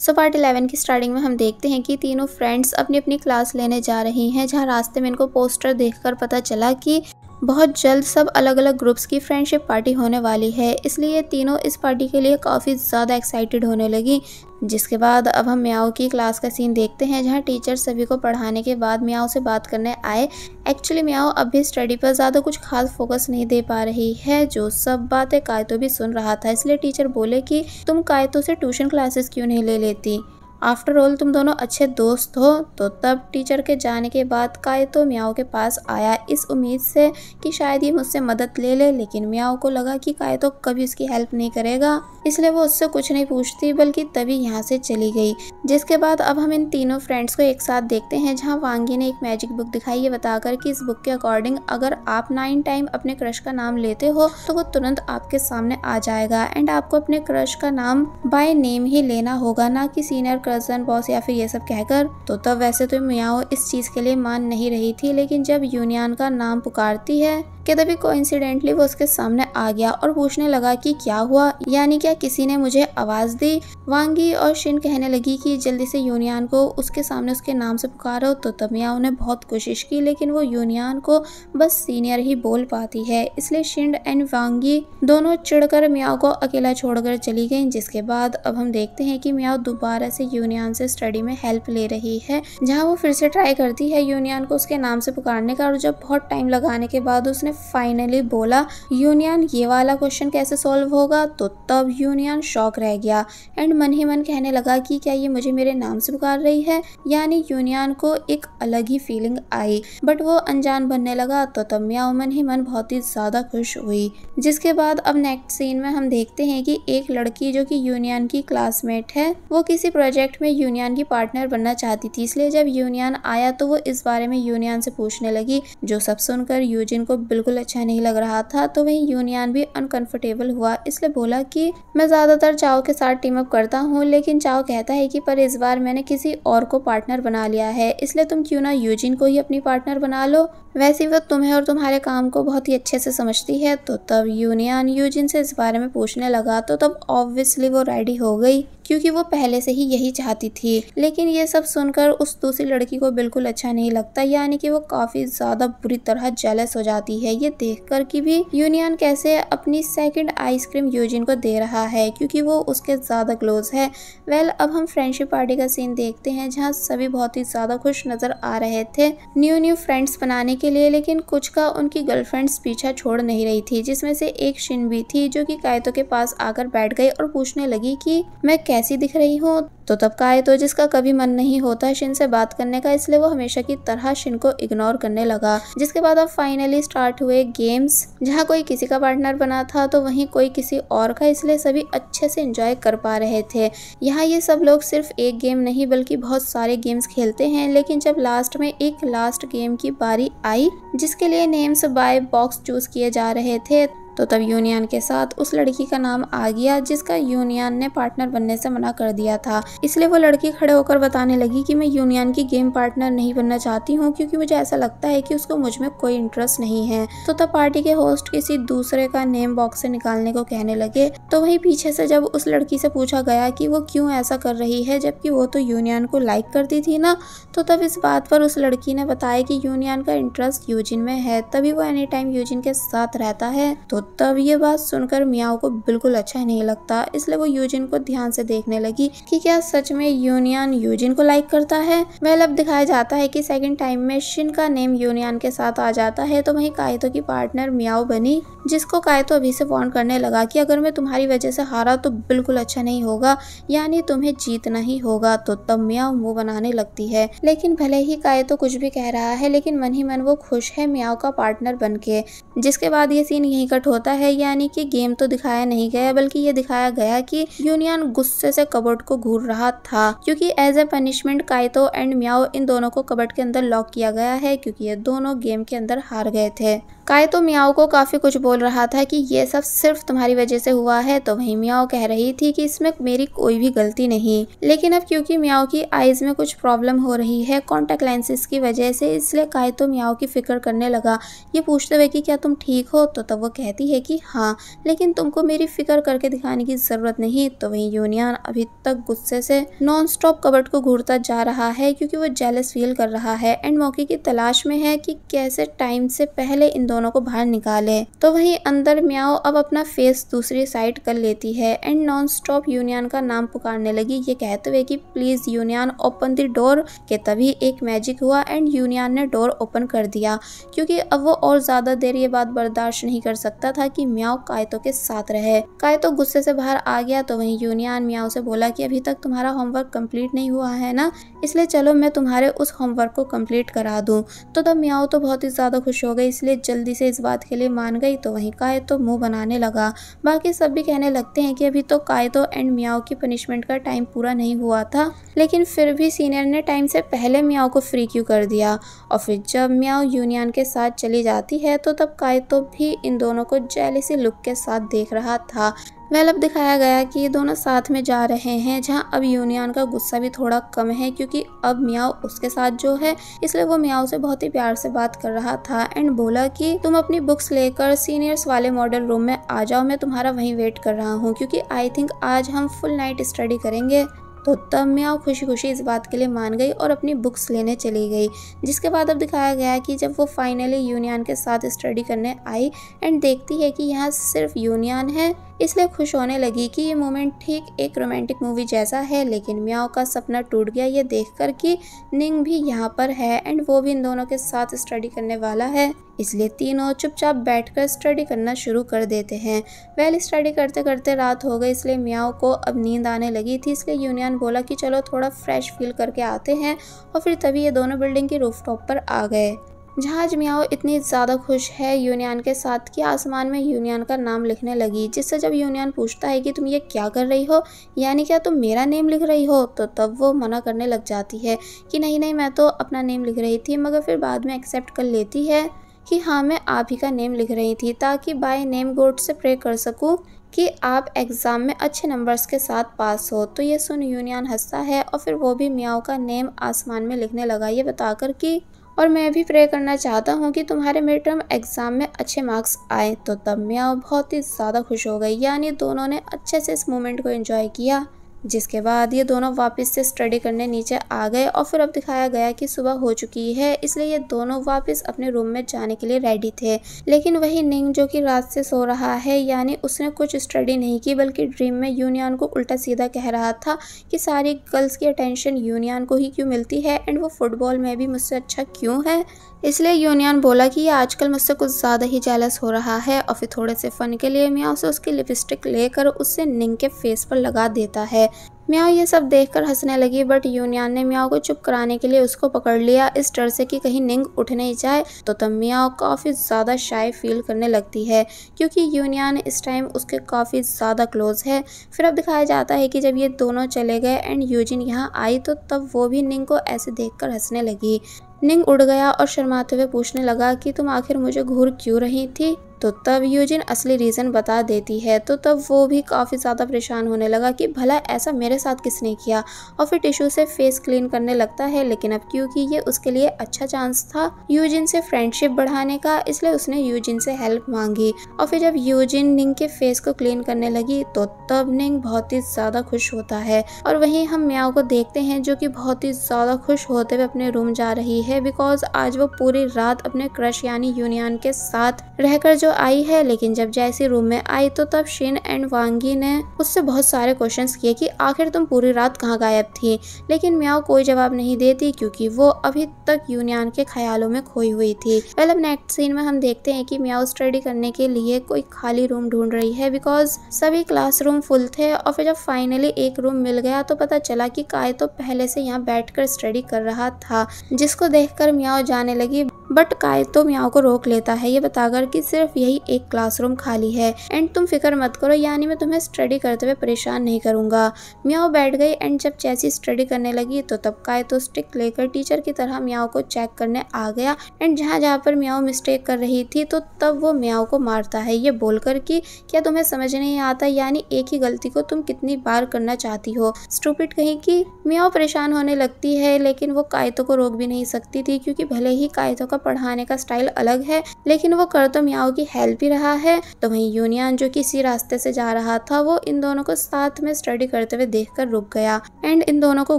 सो part eleven की starting में हम देखते हैं कि तीनों फ्रेंड्स अपनी अपनी क्लास लेने जा रही हैं जहां रास्ते में इनको पोस्टर देखकर पता चला कि बहुत जल्द सब अलग अलग ग्रुप्स की फ्रेंडशिप पार्टी होने वाली है इसलिए तीनों इस पार्टी के लिए काफ़ी ज़्यादा एक्साइटेड होने लगी जिसके बाद अब हम म्याओ की क्लास का सीन देखते हैं जहाँ टीचर सभी को पढ़ाने के बाद म्याओ से बात करने आए एक्चुअली म्याओ अभी स्टडी पर ज़्यादा कुछ खास फोकस नहीं दे पा रही है जो सब बातें कायतो भी सुन रहा था इसलिए टीचर बोले कि तुम कायतो से ट्यूशन क्लासेस क्यों नहीं ले लेती आफ्टर ऑल तुम दोनों अच्छे दोस्त हो तो तब टीचर के जाने के बाद काय तो म्याओ के पास आया इस उम्मीद से कि शायद ये मुझसे मदद ले ले लेकिन म्याओ को लगा कि काय तो कभी उसकी हेल्प नहीं करेगा इसलिए वो उससे कुछ नहीं पूछती बल्कि तभी यहाँ से चली गई जिसके बाद अब हम इन तीनों फ्रेंड्स को एक साथ देखते हैं जहाँ वांगी ने एक मैजिक बुक दिखाई ये बताकर कि इस बुक के अकॉर्डिंग अगर आप नाइन टाइम अपने क्रश का नाम लेते हो तो वो तुरंत आपके सामने आ जाएगा एंड आपको अपने क्रश का नाम बाय नेम ही लेना होगा ना कि सीनियर कज़न बॉस या फिर ये सब कहकर तो तब वैसे तो मियाओ इस चीज के लिए मान नहीं रही थी लेकिन जब यूनियन का नाम पुकारती है कि तभी कोइंसिडेंटली वो उसके सामने आ गया और पूछने लगा कि क्या हुआ यानी क्या किसी ने मुझे आवाज दी वांगी और शिन कहने लगी कि जल्दी से यूनियन को उसके सामने उसके नाम से पुकारो तो तब मिया ने बहुत कोशिश की लेकिन वो यूनियन को बस सीनियर ही बोल पाती है इसलिए शिंड एंड वांगी दोनों चिड़कर मियाओ को अकेला छोड़कर चली गई जिसके बाद अब हम देखते हैं कि मियाओ दोबारा से यूनियन से स्टडी में हेल्प ले रही है जहाँ वो फिर से ट्राई करती है यूनियन को उसके नाम से पुकारने का और जब बहुत टाइम लगाने के बाद उसने फाइनली बोला यूनियन ये वाला क्वेश्चन कैसे सॉल्व होगा तो तब यूनियन शौक रह गया एंड मन ही मन कहने लगा कि क्या ये मुझे मेरे नाम से पुकार रही है यानी यूनियन को एक अलग ही फीलिंग आई बट वो अनजान बनने लगा तो तब मिया मन ही मन बहुत ही ज़्यादा खुश हुई जिसके बाद अब नेक्स्ट सीन में हम देखते हैं कि एक लड़की जो कि यूनियन की क्लासमेट है वो किसी प्रोजेक्ट प्रोजेक्ट में यूनियन की पार्टनर बनना चाहती थी इसलिए जब यूनियन आया तो वो इस बारे में यूनियन से पूछने लगी जो सब सुनकर यूजिन को बिल्कुल अच्छा नहीं लग रहा था तो वही यूनियन भी अनकंफर्टेबल हुआ इसलिए बोला कि मैं ज्यादातर चाओ के साथ टीम अप करता हूँ लेकिन चाओ कहता है कि पर इस बार मैंने किसी और को पार्टनर बना लिया है इसलिए तुम क्यों ना यूजिन को ही अपनी पार्टनर बना लो वैसे वो तुम्हें और तुम्हारे काम को बहुत ही अच्छे से समझती है तो तब यूनियन यूजिन से इस बारे में पूछने लगा तो तब ऑब्वियसली वो रेडी हो गई क्योंकि वो पहले से ही यही चाहती थी लेकिन ये सब सुनकर उस दूसरी लड़की को बिल्कुल अच्छा नहीं लगता यानी कि वो काफी ज्यादा बुरी तरह जेलस हो जाती है ये देखकर कि भी यूनियन कैसे अपनी सेकंड आइसक्रीम यूजिन को दे रहा है क्योंकि वो उसके ज्यादा क्लोज है वेल अब हम फ्रेंडशिप पार्टी का सीन देखते हैं जहाँ सभी बहुत ही ज्यादा खुश नजर आ रहे थे न्यू न्यू फ्रेंड्स बनाने के लिए लेकिन कुछ का उनकी गर्लफ्रेंड्स पीछा छोड़ नहीं रही थी जिसमें से एक शिन भी थी जो कि कायतों के पास आकर बैठ गई और पूछने लगी कि मैं कैसी दिख रही हूँ तो सबका आए तो जिसका कभी मन नहीं होता शिन से बात करने का इसलिए वो हमेशा की तरह शिन को इग्नोर करने लगा जिसके बाद अब फाइनली स्टार्ट हुए गेम्स जहाँ कोई किसी का पार्टनर बना था तो वही कोई किसी और का इसलिए सभी अच्छे से इंजॉय कर पा रहे थे यहाँ ये सब लोग सिर्फ एक गेम नहीं बल्कि बहुत सारे गेम्स खेलते हैं लेकिन जब लास्ट में एक लास्ट गेम की बारी आई जिसके लिए नेम्स बाय बॉक्स चूज किए जा रहे थे तो तब यूनियन के साथ उस लड़की का नाम आ गया जिसका यूनियन ने पार्टनर बनने से मना कर दिया था इसलिए वो लड़की खड़े होकर बताने लगी कि मैं यूनियन की गेम पार्टनर नहीं बनना चाहती हूँ क्योंकि मुझे ऐसा लगता है कि उसको मुझ में कोई इंटरेस्ट नहीं है तो तब पार्टी के होस्ट किसी दूसरे का नेम बॉक्स से निकालने को कहने लगे तो वही पीछे से जब उस लड़की से पूछा गया कि वो क्यों ऐसा कर रही है जबकि वो तो यूनियन को लाइक करती थी ना तो तब इस बात पर उस लड़की ने बताया कि यूनियन का इंटरेस्ट यूजिन में है तभी वो एनी टाइम यूजिन के साथ रहता है तो तब ये बात सुनकर मियाओ को बिल्कुल अच्छा नहीं लगता इसलिए वो यूजिन को ध्यान से देखने लगी कि क्या सच में यूनियन यूजिन को लाइक करता है वेल अब दिखाया जाता है कि सेकंड टाइम में शिन का नेम यूनियन के साथ आ जाता है तो वही कायतो की पार्टनर मियाओ बनी जिसको कायतो अभी से वॉन्ट करने लगा की अगर मैं तुम्हारी वजह से हारा तो बिल्कुल अच्छा नहीं होगा यानी तुम्हें जीतना ही होगा तो तब मियाओ मुंह बनाने लगती है लेकिन भले ही कायतो कुछ भी कह रहा है लेकिन मन ही मन वो खुश है मियाओ का पार्टनर बन के जिसके बाद ये सीन यही कट हो होता है यानी कि गेम तो दिखाया नहीं गया बल्कि ये दिखाया गया कि यूनियन गुस्से से कबर्ट को घूर रहा था क्योंकि as a punishment Kaito and Miao इन दोनों को कबर्ट के अंदर लॉक किया गया है क्योंकि ये दोनों गेम के अंदर हार गए थे काय तो मियाओ को काफ़ी कुछ बोल रहा था कि ये सब सिर्फ तुम्हारी वजह से हुआ है तो वहीं मियाओ कह रही थी कि इसमें मेरी कोई भी गलती नहीं लेकिन अब क्योंकि मियाओ की आईज में कुछ प्रॉब्लम हो रही है कॉन्टेक्ट लेंसेज की वजह से इसलिए काय तो मियाओ की फिक्र करने लगा ये पूछते हुए कि क्या तुम ठीक हो तो तब वो कहती है कि हाँ लेकिन तुमको मेरी फिक्र करके दिखाने की ज़रूरत नहीं तो वहीं यूनियन अभी तक गुस्से से नॉन स्टॉप कबर्ट को घूरता जा रहा है क्योंकि वो जेलस फील कर रहा है एंड मौके की तलाश में है कि कैसे टाइम से पहले इन दोनों दोनों को बाहर निकाले तो वही अंदर म्याओ अब अपना फेस दूसरी साइड कर लेती है एंड नॉन स्टॉप यूनियन का नाम पुकारने लगी ये कहते हुए की please Union open the door के तभी एक मैजिक हुआ एंड यूनियन ने डोर ओपन कर दिया क्योंकि अब वो और ज्यादा देर ये बात बर्दाश्त नहीं कर सकता था कि म्याओ कायतो के साथ रहे कायतो गुस्से से बाहर आ गया तो वहीं यूनियन म्याओ से बोला कि अभी तक तुम्हारा होमवर्क कंप्लीट नहीं हुआ है ना इसलिए चलो मैं तुम्हारे उस होमवर्क को कंप्लीट करा दूं तो तब म्याओ तो बहुत ही ज्यादा खुश हो गई इसलिए जल्दी जल्दी से इस बात के लिए मान गई तो वहीं काय तो मुंह बनाने लगा बाकी सब भी कहने लगते हैं कि अभी तो कायदो एंड मियाओ की पनिशमेंट का टाइम पूरा नहीं हुआ था लेकिन फिर भी सीनियर ने टाइम से पहले मियाओ को फ्री क्यों कर दिया और फिर जब मियाओ यूनियन के साथ चली जाती है तो तब कायतो भी इन दोनों को जेलिसी लुक के साथ देख रहा था वेल अब दिखाया गया कि ये दोनों साथ में जा रहे हैं जहां अब यूनियन का गुस्सा भी थोड़ा कम है क्योंकि अब मियाओ उसके साथ जो है इसलिए वो मियाओ से बहुत ही प्यार से बात कर रहा था एंड बोला कि तुम अपनी बुक्स लेकर सीनियर्स वाले मॉडल रूम में आ जाओ मैं तुम्हारा वहीं वेट कर रहा हूँ क्योंकि आई थिंक आज हम फुल नाइट स्टडी करेंगे तो तब मियाओ खुशी खुशी इस बात के लिए मान गई और अपनी बुक्स लेने चली गई जिसके बाद अब दिखाया गया कि जब वो फाइनली यूनियन के साथ स्टडी करने आई एंड देखती है कि यहाँ सिर्फ यूनियन है इसलिए खुश होने लगी कि ये मोमेंट ठीक एक रोमांटिक मूवी जैसा है लेकिन म्याओ का सपना टूट गया ये देखकर कि निंग भी यहाँ पर है एंड वो भी इन दोनों के साथ स्टडी करने वाला है इसलिए तीनों चुपचाप बैठकर स्टडी करना शुरू कर देते हैं वेल स्टडी करते करते रात हो गई इसलिए म्याओ को अब नींद आने लगी थी इसलिए यूनियन बोला कि चलो थोड़ा फ्रेश फील करके आते हैं और फिर तभी ये दोनों बिल्डिंग के टॉप पर आ गए जहाँ जमियाओ इतनी ज़्यादा खुश है यूनियन के साथ कि आसमान में यूनियन का नाम लिखने लगी जिससे जब यूनियन पूछता है कि तुम ये क्या कर रही हो यानी क्या तुम मेरा नेम लिख रही हो तो तब वो मना करने लग जाती है कि नहीं नहीं मैं तो अपना नेम लिख रही थी मगर फिर बाद में एक्सेप्ट कर लेती है कि हाँ मैं आप ही का नेम लिख रही थी ताकि बाय नेम गोड से प्रे कर सकूँ कि आप एग्ज़ाम में अच्छे नंबर्स के साथ पास हो तो ये सुन यूनियन हंसता है और फिर वो भी मियाओ का नेम आसमान में लिखने लगा ये बताकर कि और मैं भी प्रे करना चाहता हूँ कि तुम्हारे मिड टर्म एग्ज़ाम में अच्छे मार्क्स आए तो तब मैं बहुत ही ज़्यादा खुश हो गई यानी दोनों ने अच्छे से इस मोमेंट को इन्जॉय किया जिसके बाद ये दोनों वापस से स्टडी करने नीचे आ गए और फिर अब दिखाया गया कि सुबह हो चुकी है इसलिए ये दोनों वापस अपने रूम में जाने के लिए रेडी थे लेकिन वही निंग जो कि रात से सो रहा है यानी उसने कुछ स्टडी नहीं की बल्कि ड्रीम में यूनियन को उल्टा सीधा कह रहा था कि सारी गर्ल्स की अटेंशन यूनियन को ही क्यों मिलती है एंड वो फुटबॉल में भी मुझसे अच्छा क्यों है इसलिए यूनियन बोला कि ये आजकल मुझसे कुछ ज़्यादा ही जैलस हो रहा है और फिर थोड़े से फ़न के लिए मियाँ उसे उसकी लिपस्टिक लेकर उससे निंग के फेस पर लगा देता है म्याओ ये सब देखकर हंसने लगी बट यूनियन ने म्याओ को चुप कराने के लिए उसको पकड़ लिया इस डर से कि कहीं निंग उठ नहीं जाए तो तब म्याओ काफ़ी ज़्यादा शाय फील करने लगती है क्योंकि यूनियन इस टाइम उसके काफ़ी ज़्यादा क्लोज है फिर अब दिखाया जाता है कि जब ये दोनों चले गए एंड यूजिन यहाँ आई तो तब वो भी निंग को ऐसे देख हंसने लगी निंग उड़ गया और शर्माते हुए पूछने लगा कि तुम आखिर मुझे घूर क्यों रही थी तो तब यूजिन असली रीज़न बता देती है तो तब वो भी काफ़ी ज़्यादा परेशान होने लगा कि भला ऐसा मेरे साथ किसने किया और फिर टिश्यू से फेस क्लीन करने लगता है लेकिन अब क्योंकि ये उसके लिए अच्छा चांस था यूजिन से फ्रेंडशिप बढ़ाने का इसलिए उसने यूजिन से हेल्प मांगी और फिर जब यूजिन निंग के फेस को क्लीन करने लगी तो तब निंग बहुत ही ज़्यादा खुश होता है और वहीं हम म्याओ को देखते हैं जो कि बहुत ही ज़्यादा खुश होते हुए अपने रूम जा रही है बिकॉज आज वो पूरी रात अपने क्रश यानी यूनियन के साथ रहकर जो तो आई है लेकिन जब जैसी रूम में आई तो तब शिन एंड वांगी ने उससे बहुत सारे क्वेश्चन किए कि आखिर तुम पूरी रात कहाँ गायब थी लेकिन म्याओ कोई जवाब नहीं देती क्योंकि वो अभी तक यूनियन के ख्यालों में खोई हुई थी वेल अब नेक्स्ट सीन में हम देखते हैं कि म्याओ स्टडी करने के लिए कोई खाली रूम ढूंढ रही है बिकॉज सभी क्लास फुल थे और फिर जब फाइनली एक रूम मिल गया तो पता चला की काय तो पहले से यहाँ बैठ स्टडी कर रहा था जिसको कर म्याओ जाने लगी बट तो मियाओ को रोक लेता है ये बताकर कि सिर्फ यही एक क्लासरूम खाली है एंड तुम फिक्र मत करो यानी मैं तुम्हें स्टडी करते हुए परेशान नहीं करूँगा मियाओ बैठ गई एंड जब चैसी स्टडी करने लगी तो तब कायतो स्टिक लेकर टीचर की तरह मियाओ को चेक करने आ गया एंड जहाँ जहाँ पर मियाओ मिस्टेक कर रही थी तो तब वो मियाओ को मारता है ये बोलकर कि क्या तुम्हें समझ नहीं आता यानी एक ही गलती को तुम कितनी बार करना चाहती हो स्टूपिट कहीं कि मियाओ परेशान होने लगती है लेकिन वो कायतों को रोक भी नहीं सकती थी क्योंकि भले ही कायतों का पढ़ाने का स्टाइल अलग है लेकिन वो कर तो मियाओ की हेल्प ही रहा है तो वहीं यूनियन जो किसी रास्ते से जा रहा था वो इन दोनों को साथ में स्टडी करते हुए देख कर रुक गया एंड इन दोनों को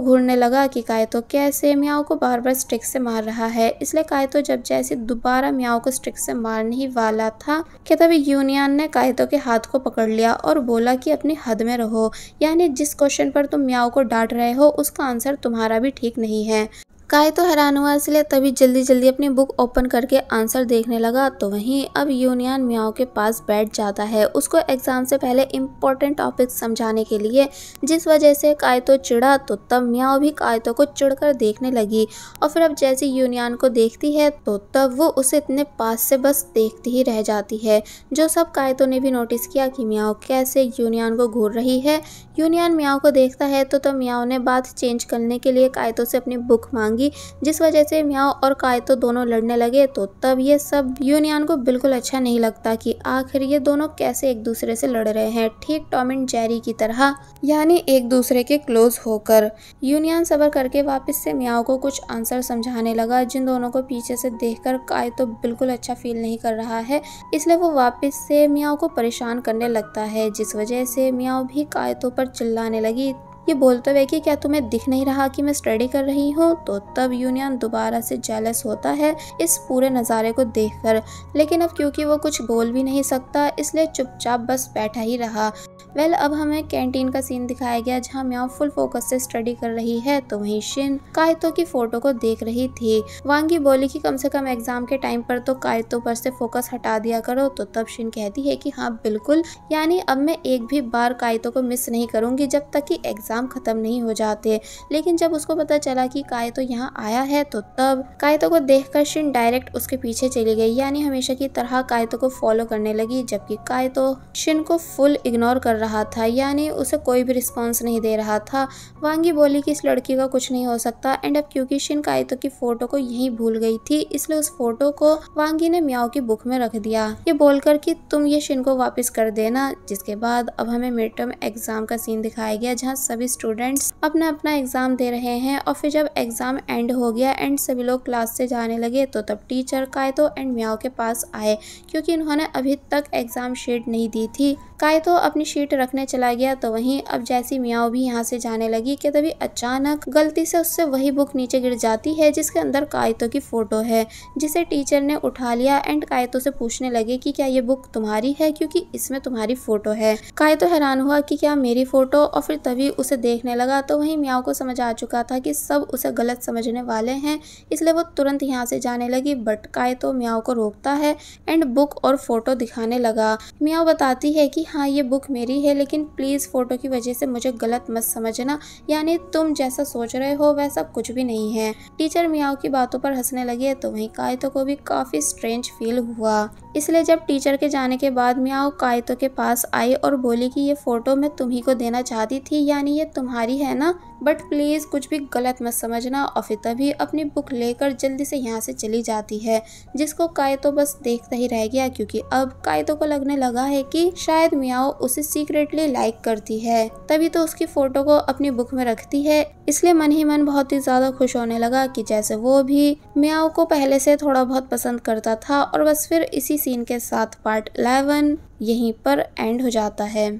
घूरने लगा की कायतो कैसे मियाओ को बार बार स्ट्रिक से मार रहा है इसलिए कायतो जब जैसे दोबारा मियाओ को स्ट्रिक से मारने ही वाला था कि तभी यूनियन ने कायतो के हाथ को पकड़ लिया और बोला कि अपनी हद में रहो यानी जिस क्वेश्चन पर तुम मियाओ को डांट रहे हो उसका आंसर तुम्हारा भी ठीक नहीं है काय तो हैरान हुआ इसलिए तभी जल्दी जल्दी अपनी बुक ओपन करके आंसर देखने लगा तो वहीं अब यूनियन म्याओ के पास बैठ जाता है उसको एग्ज़ाम से पहले इम्पोर्टेंट टॉपिक समझाने के लिए जिस वजह से कायतो चिड़ा तो तब म्याओ भी कायतो को चिड़कर देखने लगी और फिर अब जैसे यूनियन को देखती है तो तब वो उसे इतने पास से बस देखती ही रह जाती है जो सब कायतो ने भी नोटिस किया कि म्याओ कैसे यूनियन को घूर रही है यूनियन म्याओ को देखता है तो तब म्याओ ने बात चेंज करने के लिए कायतों से अपनी बुक मांगी होंगी जिस वजह से म्याओ और कायतो दोनों लड़ने लगे तो तब ये सब यूनियन को बिल्कुल अच्छा नहीं लगता कि आखिर ये दोनों कैसे एक दूसरे से लड़ रहे हैं ठीक टॉम एंड जेरी की तरह यानी एक दूसरे के क्लोज होकर यूनियन सबर करके वापस से म्याओ को कुछ आंसर समझाने लगा जिन दोनों को पीछे से देख काय तो बिल्कुल अच्छा फील नहीं कर रहा है इसलिए वो वापस से म्याओ को परेशान करने लगता है जिस वजह से म्याओ भी कायतों पर चिल्लाने लगी ये बोलते हुए कि क्या तुम्हें दिख नहीं रहा कि मैं स्टडी कर रही हूँ तो तब यूनियन दोबारा से जेलस होता है इस पूरे नज़ारे को देखकर लेकिन अब क्योंकि वो कुछ बोल भी नहीं सकता इसलिए चुपचाप बस बैठा ही रहा वेल अब हमें कैंटीन का सीन दिखाया गया जहाँ म्याओ फुल फोकस से स्टडी कर रही है तो वहीं शिन कायतो की फोटो को देख रही थी वांगी बोली कि कम से कम एग्जाम के टाइम पर तो कायतो पर से फोकस हटा दिया करो तो तब शिन कहती है कि हाँ बिल्कुल यानी अब मैं एक भी बार कायतो को मिस नहीं करूंगी जब तक कि एग्जाम खत्म नहीं हो जाते लेकिन जब उसको पता चला की कायतो यहाँ आया है तो तब कायतो को कर शिन डायरेक्ट उसके पीछे चली गई यानी हमेशा की तरह कायतो को फॉलो करने लगी जबकि कायतो शिन को फुल इग्नोर कर रहा था यानी उसे कोई भी रिस्पॉन्स नहीं दे रहा था वांगी बोली कि इस लड़की का कुछ नहीं हो सकता एंड अब क्योंकि शिन कायतो की फोटो को यही भूल गई थी इसलिए उस फोटो को वांगी ने म्याओ की बुक में रख दिया ये बोलकर कि तुम ये शिन को वापस कर देना जिसके बाद अब हमें मिड टर्म एग्जाम का सीन दिखाया गया जहाँ सभी स्टूडेंट्स अपना अपना एग्जाम दे रहे हैं और फिर जब एग्जाम एंड हो गया एंड सभी लोग क्लास से जाने लगे तो तब टीचर कायतो एंड म्याओ के पास आए क्योंकि इन्होंने अभी तक एग्जाम शीट नहीं दी थी कायतो अपनी शीट पेट रखने चला गया तो वहीं अब जैसी मियाओ भी यहाँ से जाने लगी कि तभी अचानक गलती से उससे वही बुक नीचे गिर जाती है जिसके अंदर कायतो की फ़ोटो है जिसे टीचर ने उठा लिया एंड कायतो से पूछने लगे कि क्या ये बुक तुम्हारी है क्योंकि इसमें तुम्हारी फ़ोटो है कायतो हैरान हुआ कि क्या मेरी फ़ोटो और फिर तभी उसे देखने लगा तो वही मियाओ को समझ आ चुका था कि सब उसे गलत समझने वाले हैं इसलिए वो तुरंत यहाँ से जाने लगी बट कायतो मियाओ को रोकता है एंड बुक और फ़ोटो दिखाने लगा मियाओ बताती है कि हाँ ये बुक मेरी सही है लेकिन प्लीज़ फ़ोटो की वजह से मुझे गलत मत समझना यानी तुम जैसा सोच रहे हो वैसा कुछ भी नहीं है टीचर मियाओ की बातों पर हंसने लगे तो वहीं कायतो को भी काफ़ी स्ट्रेंज फील हुआ इसलिए जब टीचर के जाने के बाद मियाओ कायतो के पास आई और बोली कि ये फ़ोटो मैं तुम्ही को देना चाहती थी यानी ये तुम्हारी है ना बट प्लीज़ कुछ भी गलत मत समझना और तभी अपनी बुक लेकर जल्दी से यहाँ से चली जाती है जिसको कायतो बस देखता ही रह गया क्योंकि अब कायतो को लगने लगा है कि शायद मियाओ उसे सीख सीक्रेटली लाइक करती है तभी तो उसकी फोटो को अपनी बुक में रखती है इसलिए मन ही मन बहुत ही ज्यादा खुश होने लगा कि जैसे वो भी मियाओ को पहले से थोड़ा बहुत पसंद करता था और बस फिर इसी सीन के साथ पार्ट इलेवन यहीं पर एंड हो जाता है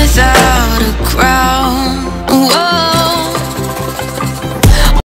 without a crown.